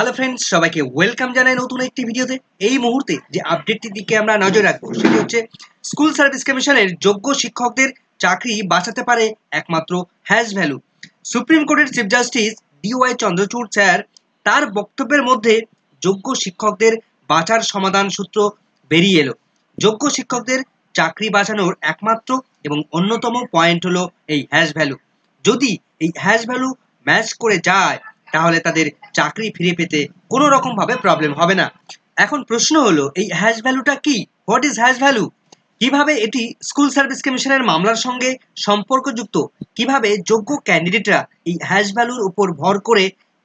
Hello friends সবাইকে welcome জানাই নতুন একটি ভিডিওতে এই মুহূর্তে যে আপডেটটির দিকে আমরা নজর রাখবো সেটি হচ্ছে স্কুল সার্ভিস কমিশনের যোগ্য শিক্ষকদের চাকরি বাঁচাতে পারে একমাত্র হ্যাজ ভ্যালু সুপ্রিম কোর্টের chief justice D Y Chandrachud sir তার বক্তব্যের মধ্যে যোগ্য শিক্ষকদের বাঁচার সমাধান সূত্র বেরিয়ে এলো যোগ্য শিক্ষকদের চাকরি বাঁচানোর একমাত্র এবং অন্যতম পয়েন্ট হলো এই হ্যাশ ভ্যালু যদি এই হ্যাশ ভ্যালু ম্যাচ করে যায় তাহলে তাদের চাকরি ফিরে পেতে কোনো রকমভাবে প্রবলেম হবে না এখন প্রশ্ন হলো এই হ্যাশ ভ্যালুটা কি হোয়াট ইজ হ্যাশ ভ্যালু কিভাবে এটি স্কুল সার্ভিস কমিশনের মামলার সঙ্গে সম্পর্কযুক্ত কিভাবে যোগ্য ক্যান্ডিডেটরা এই হ্যাশ ভ্যালুর উপর ভর করে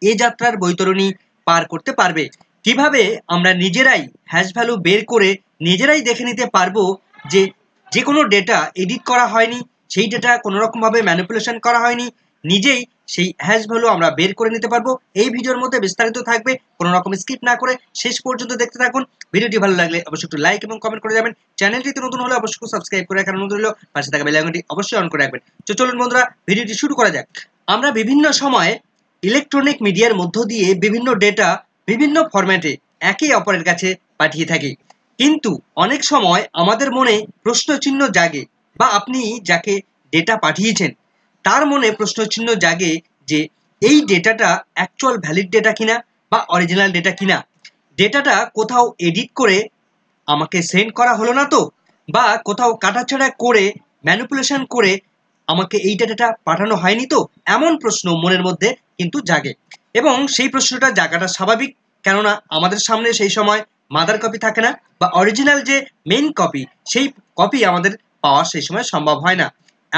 এ যাত্রার বৈতরণী পার করতে পারবে কিভাবে আমরা নিজেরাই হ্যাশ ভ্যালু বের করে নিজেরাই দেখে নিতে পারবো যে যে কোনো ডেটা এডিট করা হয়নি সেই ডেটা কোনোরকমভাবে ম্যানিপুলেশন করা হয়নি নিজেই সেই হ্যাশ ভ্যালু আমরা বের করে নিতে পারবো এই ভিডিওর মধ্যে বিস্তারিত থাকবে কোনো রকম স্কিপ না করে শেষ পর্যন্ত দেখতে থাকুন ভিডিওটি ভালো লাগলে অবশ্যই একটু লাইক এবং কমেন্ট করে যাবেন চ্যানেলটিতে নতুন হলে অবশ্যই সাবস্ক্রাইব করে রাখার অনুরোধ হলো পাশে থাকা বেলাইকনটি অবশ্যই অন করে রাখবেন তো চলুন বন্ধুরা ভিডিওটি শুরু করা যাক আমরা বিভিন্ন সময়ে ইলেকট্রনিক মিডিয়ার মধ্য দিয়ে বিভিন্ন ডেটা বিভিন্ন ফরম্যাটে একে অপরের কাছে পাঠিয়ে থাকি কিন্তু অনেক সময় আমাদের মনে প্রশ্ন চিহ্ন জাগে বা আপনি যাকে ডেটা পাঠিয়েছেন তার মনে প্রশ্নচিহ্ন জাগে যে এই ডেটাটা অ্যাকচুয়াল ভ্যালিড ডেটা কিনা বা অরিজিনাল ডেটা কিনা ডেটাটা কোথাও এডিট করে আমাকে সেন্ড করা হলো না তো বা কোথাও কাটাছাড়া করে ম্যানিপুলেশন করে আমাকে এই ডেটাটা পাঠানো হয়নি তো এমন প্রশ্ন মনের মধ্যে কিন্তু জাগে এবং সেই প্রশ্নটা জাগাটা স্বাভাবিক কেননা আমাদের সামনে সেই সময় মাদার কপি থাকে না বা অরিজিনাল যে মেইন কপি সেই কপি আমাদের পাওয়া সেই সময় সম্ভব হয় না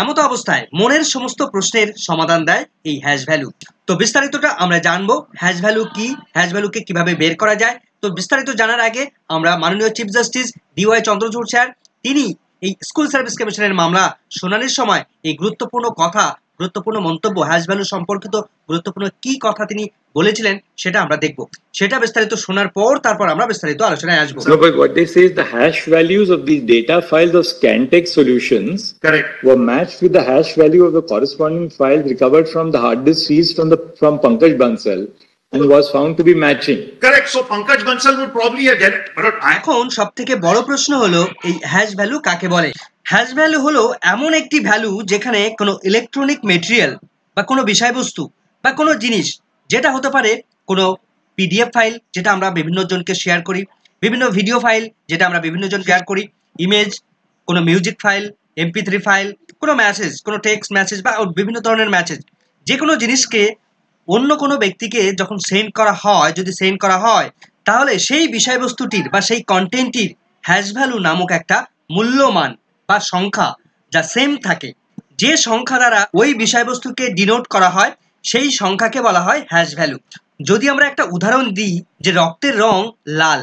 এমতো অবস্থায় মনের সমস্ত প্রশ্নের সমাধান দেয় এই হ্যাশ ভ্যালু তো বিস্তারিতটা আমরা জানবো হ্যাশ ভ্যালু কি হ্যাশ ভ্যালুকে কিভাবে বের করা যায় তো বিস্তারিত জানার আগে আমরা মাননীয় chief justice D Y Chandrachud sir তিনি এই স্কুল সার্ভিস কমিশনের মামলা শুনানির সময় এই গুরুত্বপূর্ণ কথা গুরুত্বপূর্ণ মন্তব্য হ্যাশ ভ্যালু সম্পর্কিত গুরুত্বপূর্ণ কি কথা তিনি বলেছিলেন সেটা আমরা দেখব সেটা বিস্তারিত শোনার পর তারপর আমরা বিস্তারিত আলোচনায় আসবো no, but what they say is the hash values of these data files of Scantex solutions correct were matched with the hash value of the corresponding files recovered from the hard disk seized from the from Pankaj Bansal and was found to be matching. Correct. So Pankaj Bansal would probably have done it. But I... এখন সবথেকে বড় প্রশ্ন হলো এই hash value কাকে বলে hash value হলো এমন একটি ভ্যালু যেখানে কোনো ইলেকট্রনিক মেটেরিয়াল বা কোনো বিষয়বস্তু বা কোনো জিনিস যেটা হতে পারে কোনো পিডিএফ ফাইল যেটা আমরা বিভিন্ন জনকে শেয়ার করি বিভিন্ন ভিডিও ফাইল যেটা আমরা বিভিন্ন জন শেয়ার করি ইমেজ কোনো music file MP three file কোনো মেসেজ কোনো টেক্সট মেসেজ বা বিভিন্ন ধরনের মেসেজ যে কোনো জিনিসকে অন্য কোনো ব্যক্তিকে যখন সেন্ড করা হয় যদি সেন্ড করা হয় তাহলে সেই বিষয়বস্তুটির বা সেই কন্টেন্টটির হ্যাশ ভ্যালু নামক একটা মূল্যমান বা সংখ্যা যা সেম থাকে যে সংখ্যা দ্বারা ওই বিষয়বস্তুকে ডিনোট করা হয় সেই সংখ্যাকে বলা হয় হ্যাশ ভ্যালু যদি আমরা একটা উদাহরণ দিই যে রক্তের রং লাল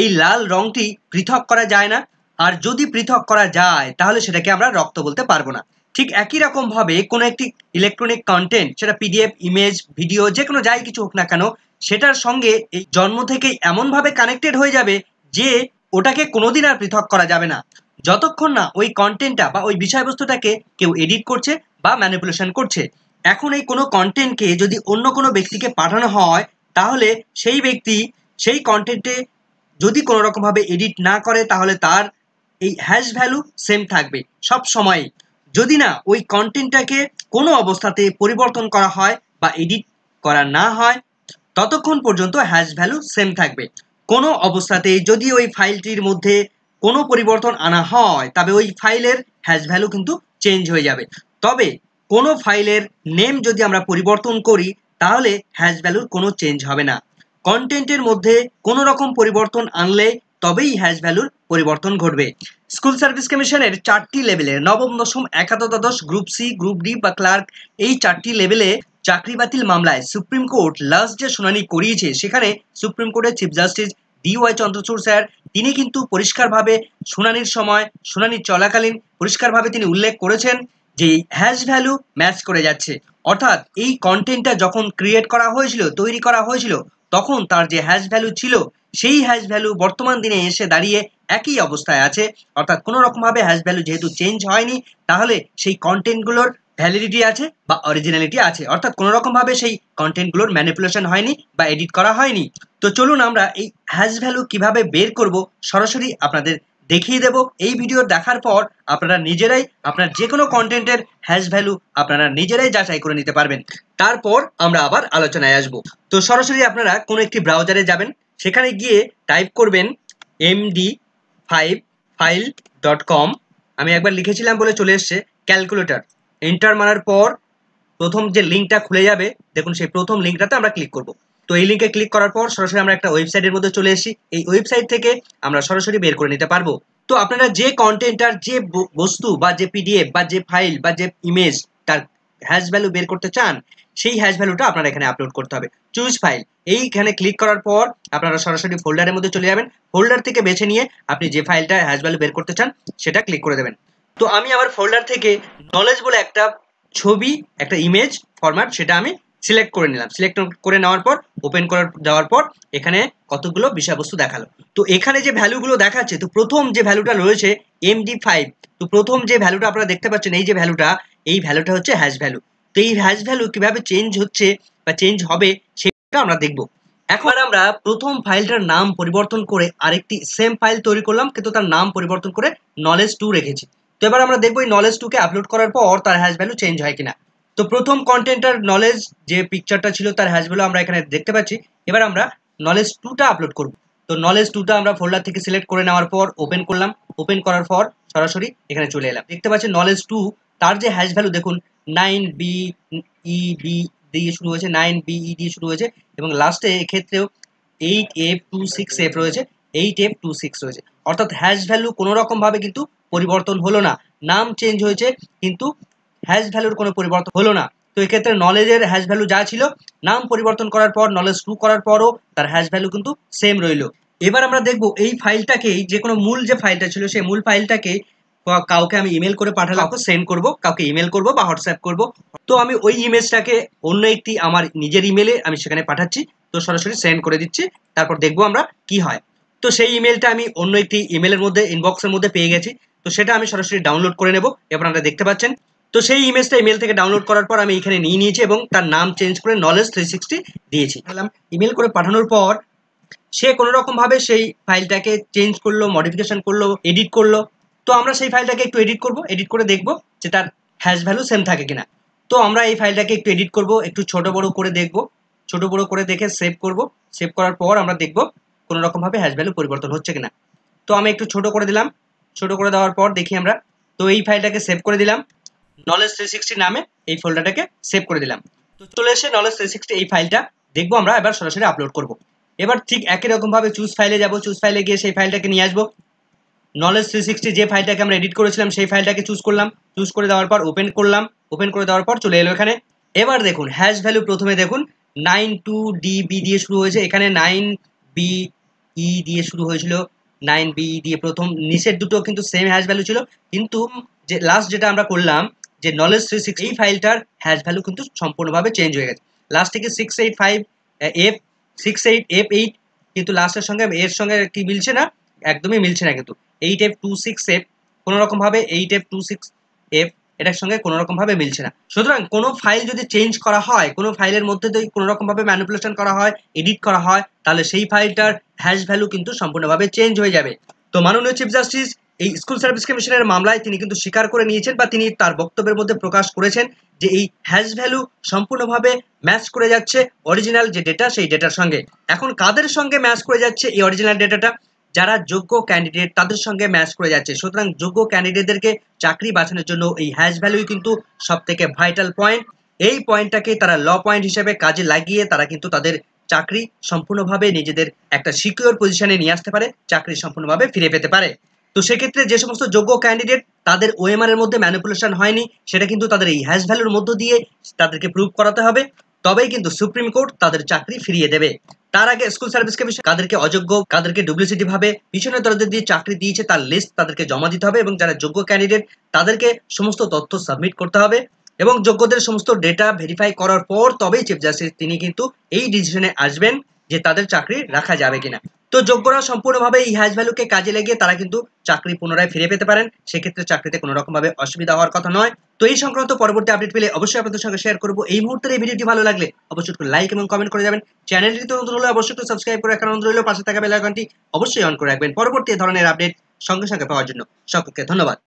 এই লাল রংটি পৃথক করা যায় না আর যদি পৃথক করা যায় তাহলে সেটাকে আমরা রক্ত বলতে পারবো না ঠিক একই রকমভাবে কোনো একটি ইলেকট্রনিক কন্টেন্ট সেটা পিডিএফ ইমেজ ভিডিও যে কোনো যাই কিছু হোক না কেন সেটার সঙ্গে এই জন্ম থেকে এমনভাবে কানেক্টেড হয়ে যাবে যে ওটাকে কোনোদিন আর পৃথক করা যাবে না যতক্ষণ না ওই কন্টেন্টটা বা ওই বিষয়বস্তুটাকে কেউ এডিট করছে বা ম্যানিপুলেশন করছে এখন এই কোনো কন্টেন্টকে যদি অন্য কোনো ব্যক্তিকে পাঠানো হয় তাহলে সেই ব্যক্তি সেই কন্টেন্টে যদি কোনো রকমভাবে এডিট না করে তাহলে তার এই হ্যাশ ভ্যালু সেম থাকবে সব সময় যদি না ওই কন্টেন্টটাকে কোনো অবস্থাতে পরিবর্তন করা হয় বা এডিট করা না হয় ততক্ষণ পর্যন্ত হ্যাশ ভ্যালু সেম থাকবে কোনো অবস্থাতেই যদি ওই ফাইলটির মধ্যে কোনো পরিবর্তন আনা হয় তবে ওই ফাইলের হ্যাশ ভ্যালু কিন্তু চেঞ্জ হয়ে যাবে তবে কোনো ফাইলের নেম যদি আমরা পরিবর্তন করি তাহলে হ্যাশ ভ্যালুর কোনো চেঞ্জ হবে না কন্টেন্টের মধ্যে কোনো রকম পরিবর্তন আনলে তবেই হ্যাশ ভ্যালুর পরিবর্তন ঘটবে স্কুল সার্ভিস কমিশনের চারটি লেভেলে নবম দশম একাদশ গ্রুপ সি গ্রুপ ডি বা ক্লার্ক এই চারটি লেভেলে চাকরি বাতিল মামলায় সুপ্রিম কোর্ট লাস্ট যে শুনানি করিয়েছে সেখানে সুপ্রিম কোর্টের chief justice D Y Chandrachud sir তিনি কিন্তু পরিষ্কারভাবে শুনানির সময় শুনানি চলাকালীন পরিষ্কারভাবে তিনি উল্লেখ করেছেন যে হ্যাশ ভ্যালু ম্যাচ করে যাচ্ছে অর্থাৎ এই কন্টেন্টটা যখন ক্রিয়েট করা হয়েছিল তৈরি করা হয়েছিল তখন তার যে হ্যাশ ভ্যালু ছিল সেই হ্যাশ ভ্যালু বর্তমান দিনে এসে দাঁড়িয়ে একই অবস্থায় আছে অর্থাৎ কোনো রকমভাবে হ্যাশ ভ্যালু যেহেতু চেঞ্জ হয়নি তাহলে সেই কন্টেন্টগুলোর ভ্যালিডিটি আছে বা অরিজিনালিটি আছে অর্থাৎ কোনো রকমভাবে সেই কন্টেন্টগুলোর ম্যানিপুলেশন হয়নি বা এডিট করা হয়নি তো চলুন আমরা এই হ্যাশ ভ্যালু কিভাবে বের করব সরাসরি আপনাদের দেখিয়ে দেব এই ভিডিও দেখার পর আপনারা নিজেরাই আপনার যে কোনো কন্টেন্টের হ্যাশ ভ্যালু আপনারা নিজেরাই যাচাই করে নিতে পারবেন তারপর আমরা আবার আলোচনায় আসব তো সরাসরি আপনারা কোনো একটি ব্রাউজারে যাবেন সেখানে গিয়ে টাইপ করবেন MD five file dot com আমি একবার লিখেছিলাম বলে চলে এসছে ক্যালকুলেটার এন্টার মারার পর প্রথম যে লিঙ্কটা খুলে যাবে দেখুন সেই প্রথম লিঙ্কটাতে আমরা ক্লিক করব তো এই লিঙ্কে ক্লিক করার পর সরাসরি আমরা একটা ওয়েবসাইটের মধ্যে চলে এসেছি এই ওয়েবসাইট থেকে আমরা সরাসরি বের করে নিতে পারবো তো আপনারা যে কন্টেন্ট আর যে বস্তু বা যে পিডিএফ বা যে ফাইল বা যে ইমেজ হ্যাশ ভ্যালু বের করতে চান সেই হ্যাশ ভ্যালুটা আপনারা এখানে আপলোড করতে হবে চুজ ফাইল এইখানে ক্লিক করার পর আপনারা সরাসরি ফোল্ডারের মধ্যে চলে যাবেন ফোল্ডার থেকে বেছে নিয়ে আপনি যে ফাইলটা হ্যাশ ভ্যালু বের করতে চান সেটা ক্লিক করে দেবেন তো আমি আমার ফোল্ডার থেকে নলেজ বলে একটা ছবি একটা ইমেজ ফরম্যাট সেটা আমি সিলেক্ট করে নিলাম সিলেক্ট করে নেওয়ার পর ওপেন করে দেওয়ার পর এখানে কতগুলো বিষয়বস্তু দেখালো তো এখানে যে ভ্যালুগুলো দেখাচ্ছে তো প্রথম যে ভ্যালুটা রয়েছে এমডি ফাইভ তো প্রথম যে ভ্যালুটা আপনারা দেখতে পাচ্ছেন এই যে ভ্যালুটা এই ভ্যালুটা হচ্ছে হ্যাশ ভ্যালু তো এই হ্যাশ ভ্যালু কিভাবে চেঞ্জ হচ্ছে বা চেঞ্জ হবে সেটা আমরা দেখব এখন আমরা প্রথম ফাইলটার নাম পরিবর্তন করে আরেকটি সেম ফাইল তৈরি করলাম কিন্তু তার নাম পরিবর্তন করে নলেজ টু রেখেছি তো এবার আমরা দেখবো এই নলেজ টুকে আপলোড করার পর তার হ্যাশ ভ্যালু চেঞ্জ হয় কিনা তো প্রথম কন্টেন্টার নলেজ যে পিকচারটা ছিল তার হ্যাশ ভ্যালু আমরা এখানে দেখতে পাচ্ছি এবার আমরা নলেজ টুটা আপলোড করব তো নলেজ টুটা আমরা ফোল্ডার থেকে সিলেক্ট করে নেওয়ার পর ওপেন করলাম ওপেন করার পর সরাসরি এখানে চলে এলাম দেখতে পাচ্ছি নলেজ টু তার যে হ্যাশ ভ্যালু দেখুন নাইন বি ই বি দিয়ে শুরু হয়েছে নাইন বি ই দিয়ে শুরু হয়েছে এবং লাস্টে এক্ষেত্রেও eight F two six F রয়েছে এইট এফ টু সিক্স রয়েছে অর্থাৎ হ্যাশ ভ্যালু কোনোরকমভাবে কিন্তু পরিবর্তন হলো না নাম চেঞ্জ হয়েছে কিন্তু হ্যাশ ভ্যালুর কোনো পরিবর্তন হলো না তো এক্ষেত্রে নলেজের হ্যাশ ভ্যালু যা ছিল নাম পরিবর্তন করার পর নলেজ টু করার পরও তার হ্যাশ ভ্যালু কিন্তু সেম রইল এবার আমরা দেখব এই ফাইলটাকে যে কোনো মূল যে ফাইলটা ছিল সেই মূল ফাইলটাকে কাউকে আমি ইমেল করে পাঠালাম কাউকে সেন্ড করব কাউকে ইমেল করব বা হোয়াটসঅ্যাপ করব তো আমি ওই ইমেজটাকে অন্য একটি আমার নিজের ইমেলে আমি সেখানে পাঠাচ্ছি তো সরাসরি সেন্ড করে দিচ্ছি তারপর দেখব আমরা কি হয় তো সেই ইমেলটা আমি অন্য একটি ইমেলের মধ্যে ইনবক্সের মধ্যে পেয়ে গেছি তো সেটা আমি সরাসরি ডাউনলোড করে নেব এবার আপনারা দেখতে পাচ্ছেন তো সেই ইমেজটা ইমেল থেকে ডাউনলোড করার পর আমি এখানে নিয়ে নিয়েছি এবং তার নাম চেঞ্জ করে নলেজ থ্রি সিক্সটি দিয়েছি ইমেল করে পাঠানোর পর সে কোনোরকমভাবে সেই ফাইলটাকে চেঞ্জ করলো মডিফিকেশন করলো এডিট করলো তো আমরা সেই ফাইলটাকে একটু এডিট করব এডিট করে দেখব যে তার হ্যাশ ভ্যালু সেম থাকে কিনা তো আমরা এই ফাইলটাকে একটু এডিট করব একটু ছোট বড় করে দেখব ছোট বড় করে দেখে সেভ করব সেভ করার পর আমরা দেখব কোনো রকমভাবে হ্যাশ ভ্যালু পরিবর্তন হচ্ছে কিনা তো আমি একটু ছোট করে দিলাম ছোট করে দেওয়ার পর দেখি আমরা তো এই ফাইলটাকে সেভ করে দিলাম নলেজ থ্রি সিক্সটি নামে এই ফোল্ডারটাকে সেভ করে দিলাম তো চলে এসে নলেজ থ্রি সিক্সটি এই ফাইলটা দেখবো আমরা এবার সরাসরি আপলোড করব এবার ঠিক একই রকমভাবে চুজ ফাইলে যাব চুজ ফাইলে গিয়ে সেই ফাইলটাকে নিয়ে আসবো নলেজ থ্রি সিক্সটি যে ফাইলটাকে আমরা এডিট করেছিলাম সেই ফাইলটাকে চুজ করলাম চুজ করে দেওয়ার পর ওপেন করলাম ওপেন করে দেওয়ার পর চলে এলো এখানে এবার দেখুন হ্যাশ ভ্যালু প্রথমে দেখুন নাইন টু ডিবি দিয়ে শুরু হয়েছে এখানে নাইন বি ই দিয়ে শুরু হয়েছিল নাইন বি e দিয়ে প্রথম নিচের দুটো কিন্তু সেম হ্যাশ ভ্যালু ছিল কিন্তু যে লাস্ট যেটা আমরা করলাম যে নলেজ থ্রি সিক্স এই ফাইলটার হ্যাশ ভ্যালু কিন্তু সম্পূর্ণভাবে চেঞ্জ হয়ে গেছে লাস্ট থেকে six eight five F six eight F eight কিন্তু লাস্টের সঙ্গে এর সঙ্গে কি মিলছে না একদমই মিলছে না কিন্তু eight F two six F কোনোরকমভাবে eight F two six F এটার সঙ্গে কোনোরকমভাবে মিলছে না সুতরাং কোনো ফাইল যদি চেঞ্জ করা হয় কোনো ফাইলের মধ্যে যদি কোনো রকমভাবে ম্যানিপুলেশন করা হয় এডিট করা হয় তাহলে সেই ফাইলটার হ্যাশ ভ্যালু কিন্তু সম্পূর্ণভাবে চেঞ্জ হয়ে যাবে তো মাননীয় চিফ জাস্টিস এই স্কুল সার্ভিস কমিশনের মামলায় তিনি কিন্তু স্বীকার করে নিয়েছেন বা তিনি তার বক্তব্যের মধ্যে প্রকাশ করেছেন যে এই হ্যাশ ভ্যালু সম্পূর্ণভাবে ম্যাচ করে যাচ্ছে অরিজিনাল যে ডেটা সেই ডেটার সঙ্গে এখন কাদের সঙ্গে ম্যাচ করে যাচ্ছে এই অরিজিনাল ডেটাটা যারা যোগ্য ক্যান্ডিডেট তাদের সঙ্গে ম্যাচ করে যাচ্ছে সুতরাং যোগ্য ক্যান্ডিডেটদেরকে চাকরি বাঁচানোর জন্য এই হ্যাশ ভ্যালুই কিন্তু সব থেকে ভাইটাল পয়েন্ট এই পয়েন্টটাকে তারা ল পয়েন্ট হিসেবে কাজে লাগিয়ে তারা কিন্তু তাদের চাকরি সম্পূর্ণভাবে নিজেদের একটা সিকিউর পজিশনে নিয়ে আসতে পারে চাকরি সম্পূর্ণভাবে ফিরে পেতে পারে তো সেক্ষেত্রে যে সমস্ত যোগ্য ক্যান্ডিডেট তাদের ওএমআর এর মধ্যে ম্যানিপুলেশন হয়নি সেটা কিন্তু তাদের এই হ্যাশ ভ্যালুর মধ্য দিয়ে তাদেরকে প্রুভ করাতে হবে তবেই কিন্তু সুপ্রিম কোর্ট তাদের চাকরি ফিরিয়ে দেবে তার আগে স্কুল সার্ভিস কমিশন কাদেরকে অযোগ্য কাদেরকে ডুপ্লিসিটি ভাবে পিছনে দরজা দিয়ে চাকরি দিয়েছে তার লিস্ট তাদেরকে জমা দিতে হবে এবং যারা যোগ্য ক্যান্ডিডেট তাদেরকে সমস্ত তথ্য সাবমিট করতে হবে এবং যোগ্যদের সমস্ত ডেটা ভেরিফাই করার পর তবেই চিফ জাস্টিস তিনি কিন্তু এই ডিসিশনে আসবেন যে তাদের চাকরি রাখা যাবে কিনা তো যোগ্যরা সম্পূর্ণভাবে এই হাজ ভ্যালুকে কাজে লেগে তারা কিন্তু চাকরি পুনরায় ফিরে পেতে পারেন সেক্ষেত্রে চাকরিতে কোনো রকমভাবে অসুবিধা হওয়ার কথা নয় তো এই সংক্রান্ত পরবর্তী আপডেট পেলে অবশ্যই আপনাদের সঙ্গে শেয়ার করবো এই মুহূর্তের এই ভিডিওটি ভালো লাগলে অবশ্যই একটু লাইক এবং কমেন্ট করে যাবেন চ্যানেলটি তো নতুন হলে অবশ্যই একটু সাবস্ক্রাইব করে রাখার অনুরোধ রইল পাশে থাকা বেলাইকনটি অবশ্যই অন করে রাখবেন পরবর্তী ধরনের আপডেট সঙ্গে সঙ্গে পাওয়ার জন্য সকলকে ধন্যবাদ